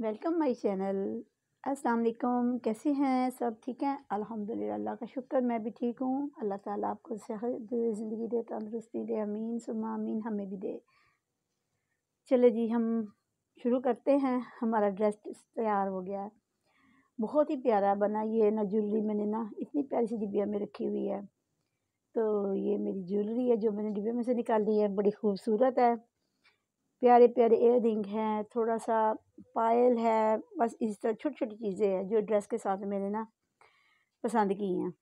welcome my channel अस्सलाम वालेकुम कैसे हैं सब ठीक हैं अल्हम्दुलिल्लाह अल्लाह का शुक्र मैं भी ठीक हूँ अल्लाह ताला आपको सेहत ज़िंदगी दे तंदुरुस्ती दे अमीन सुमा अमीन हमें भी दे चले जी हम शुरू करते हैं हमारा ड्रेस तैयार हो गया है बहुत ही प्यारा बना ये ना ज्वेलरी मैंने ना इतनी प्यारी सी डिबिया में रखी हुई है तो ये मेरी ज्वेलरी है जो मैंने डिबिया में से निकाली है बड़ी खूबसूरत है प्यारे प्यारे रिंग हैं थोड़ा सा पायल है बस इस तरह छोटी छोटी चीज़ें हैं जो ड्रेस के साथ मैंने ना पसंद की हैं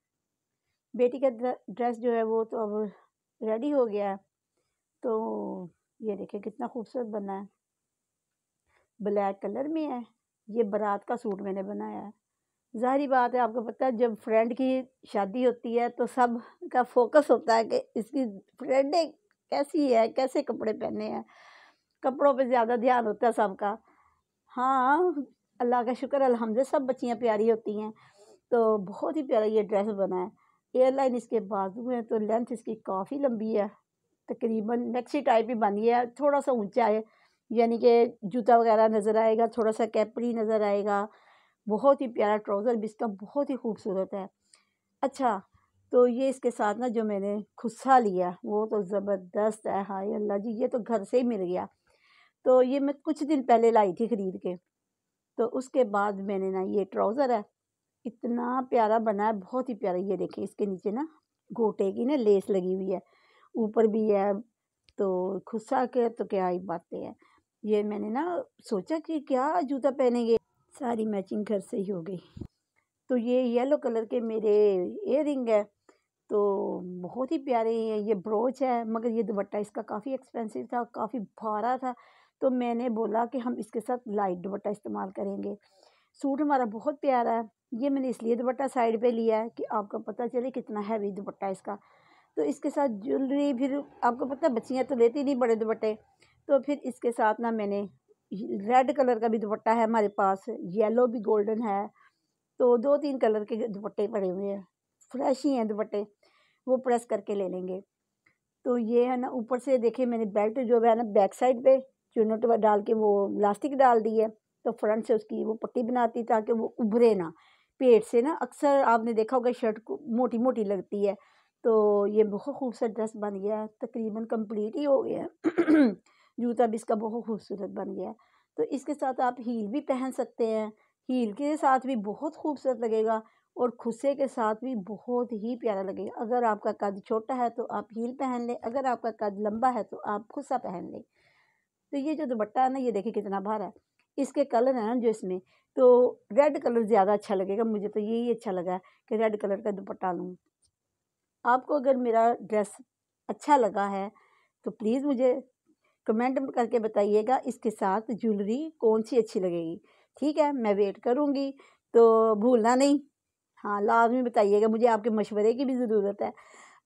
बेटी का ड्रेस जो है वो तो अब रेडी हो गया है तो ये देखिए कितना खूबसूरत बना है ब्लैक कलर में है ये बारात का सूट मैंने बनाया है ज़ाहरी बात है आपको पता है जब फ्रेंड की शादी होती है तो सब का फोकस होता है कि इसकी फ्रेंड कैसी है कैसे कपड़े पहने हैं कपड़ों पे ज़्यादा ध्यान होता है सबका हाँ अल्लाह का शुक्र अलहमद सब बच्चियाँ प्यारी होती हैं तो बहुत ही प्यारा ये ड्रेस बना है एयरलाइन इसके बाजू हैं तो लेंथ इसकी काफ़ी लंबी है तकरीबन मैक्सी टाइप ही बनी है थोड़ा सा ऊंचा है यानी कि जूता वगैरह नज़र आएगा थोड़ा सा कैपरी नज़र आएगा बहुत ही प्यारा ट्राउज़र भी इसका बहुत ही खूबसूरत है अच्छा तो ये इसके साथ ना जो मैंने खुस्सा लिया वो तो ज़बरदस्त है हाय अल्लाह जी ये तो घर से ही मिल गया तो ये मैं कुछ दिन पहले लाई थी ख़रीद के तो उसके बाद मैंने ना ये ट्राउज़र है इतना प्यारा बना है बहुत ही प्यारा ये देखें इसके नीचे ना गोटे की ना लेस लगी हुई है ऊपर भी है तो खुस्सा के तो क्या ही बातें हैं ये मैंने ना सोचा कि क्या जूता पहनेंगे सारी मैचिंग घर से ही हो गई तो ये येलो कलर के मेरे इयर है तो बहुत ही प्यारे हैं ये ब्रोच है मगर ये दुपट्टा इसका काफ़ी एक्सपेंसिव था काफ़ी भारा था तो मैंने बोला कि हम इसके साथ लाइट दुपट्टा इस्तेमाल करेंगे सूट हमारा बहुत प्यारा है ये मैंने इसलिए दुपट्टा साइड पे लिया है कि आपको पता चले कितना हैवी दुपट्टा है इसका तो इसके साथ ज्वेलरी फिर आपको पता बच्चियाँ तो लेती नहीं बड़े दुपट्टे तो फिर इसके साथ ना मैंने रेड कलर का भी दुपट्टा है हमारे पास येलो भी गोल्डन है तो दो तीन कलर के दुपट्टे पड़े हुए हैं फ्रेश ही हैं दुपट्टे वो प्रेस करके ले लेंगे तो ये है ना ऊपर से देखे मैंने बेल्ट जो है ना बैक साइड पे चुनट तो डाल के वो प्लास्टिक डाल दी है तो फ्रंट से उसकी वो पट्टी बनाती ताकि वो उभरे ना पेट से ना अक्सर आपने देखा होगा शर्ट को मोटी मोटी लगती है तो ये बहुत खूबसूरत ड्रेस बन गया है तकरीबन कंप्लीट ही हो गया है जूता भी इसका बहुत खूबसूरत बन गया है तो इसके साथ आप हील भी पहन सकते हैं हील के साथ भी बहुत खूबसूरत लगेगा और खुसे के साथ भी बहुत ही प्यारा लगेगा अगर आपका कद छोटा है तो आप हील पहन लें अगर आपका कद लंबा है तो आप खुसा पहन लें तो ये जो दुपट्टा है ना ये देखिए कितना भारा है इसके कलर हैं ना जो इसमें तो रेड कलर ज़्यादा अच्छा लगेगा मुझे तो यही अच्छा लगा कि रेड कलर का दुपट्टा लूँ आपको अगर मेरा ड्रेस अच्छा लगा है तो प्लीज़ मुझे कमेंट करके बताइएगा इसके साथ ज्वेलरी कौन सी अच्छी लगेगी ठीक है मैं वेट करूँगी तो भूलना नहीं हाँ लाजमी बताइएगा मुझे आपके मशवरे की भी ज़रूरत है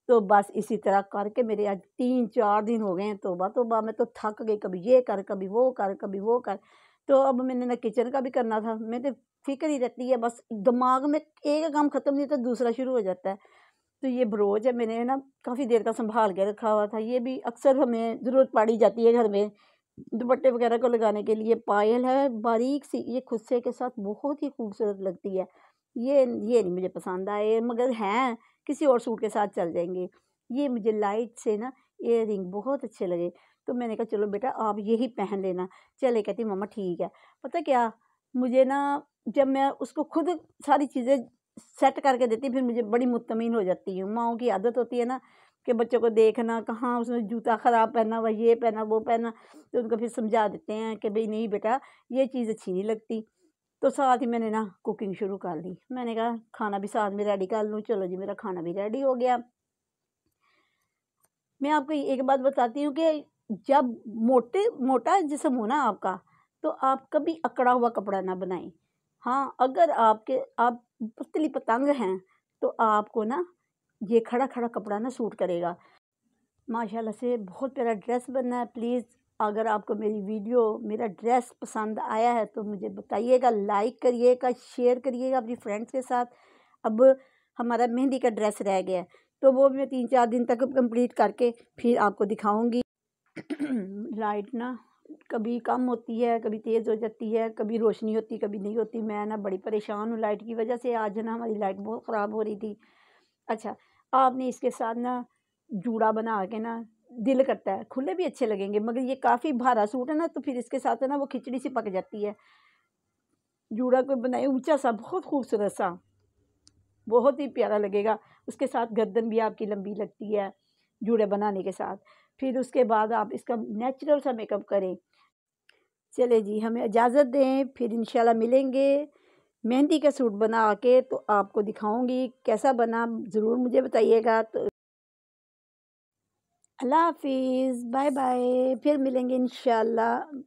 तो बस इसी तरह करके मेरे आज तीन चार दिन हो गए हैं तोबा तोबा मैं तो थक गई कभी ये कर कभी वो कर कभी वो कर तो अब मैंने ना किचन का भी करना था मैं तो फिक्र ही रहती है बस दिमाग में एक काम ख़त्म नहीं होता दूसरा शुरू हो जाता है तो ये ब्रोज है मैंने ना काफ़ी देर का संभाल के रखा हुआ था ये भी अक्सर हमें ज़रूरत पड़ी जाती है घर में दुपट्टे वगैरह को लगाने के लिए पायल है बारीक सी ये खुस्से के साथ बहुत ही खूबसूरत लगती है ये ये नहीं मुझे पसंद आए मगर हैं किसी और सूट के साथ चल जाएंगे ये मुझे लाइट से ना इयर रिंग बहुत अच्छे लगे तो मैंने कहा चलो बेटा आप यही पहन लेना चले कहती मम्मा ठीक है पता क्या मुझे ना जब मैं उसको खुद सारी चीज़ें सेट करके देती फिर मुझे बड़ी मुतमिन हो जाती हूँ माओ की आदत होती है ना कि बच्चों को देखना कहाँ उसने जूता ख़राब पहना हुआ ये पहना वो पहना तो उनको फिर समझा देते हैं कि भाई नहीं बेटा ये चीज़ अच्छी नहीं लगती तो साथ ही मैंने ना कुकिंग शुरू कर दी मैंने कहा खाना भी साथ में रेडी कर लूँ चलो जी मेरा खाना भी रेडी हो गया मैं आपको एक बात बताती हूँ कि जब मोटे मोटा जिसम हो ना आपका तो आप कभी अकड़ा हुआ कपड़ा ना बनाएं हाँ अगर आपके आप पतली पतंग हैं तो आपको ना ये खड़ा खड़ा कपड़ा ना सूट करेगा माशाल्लाह से बहुत प्यारा ड्रेस बनना है प्लीज़ अगर आपको मेरी वीडियो मेरा ड्रेस पसंद आया है तो मुझे बताइएगा लाइक करिएगा शेयर करिएगा अपनी फ्रेंड्स के साथ अब हमारा मेहंदी का ड्रेस रह गया है तो वो मैं तीन चार दिन तक कंप्लीट करके फिर आपको दिखाऊंगी लाइट ना कभी कम होती है कभी तेज़ हो जाती है कभी रोशनी होती कभी नहीं होती मैं ना बड़ी परेशान हूँ लाइट की वजह से आज ना हमारी लाइट बहुत ख़राब हो रही थी अच्छा आपने इसके साथ ना जूड़ा बना के ना दिल करता है खुले भी अच्छे लगेंगे मगर ये काफ़ी भारा सूट है ना तो फिर इसके साथ है ना वो खिचड़ी सी पक जाती है जूड़ा को बनाए ऊंचा सा बहुत खूबसूरत सा बहुत ही प्यारा लगेगा उसके साथ गर्दन भी आपकी लंबी लगती है जूड़े बनाने के साथ फिर उसके बाद आप इसका नेचुरल सा मेकअप करें चले जी हमें इजाज़त दें फिर इन मिलेंगे मेहंदी का सूट बना के तो आपको दिखाऊंगी कैसा बना ज़रूर मुझे बताइएगा तो अल्लाह हाफिज़ बाय बाय फिर मिलेंगे इन